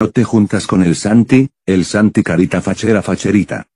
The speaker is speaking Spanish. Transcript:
No te juntas con el Santi, el Santi carita fachera facherita.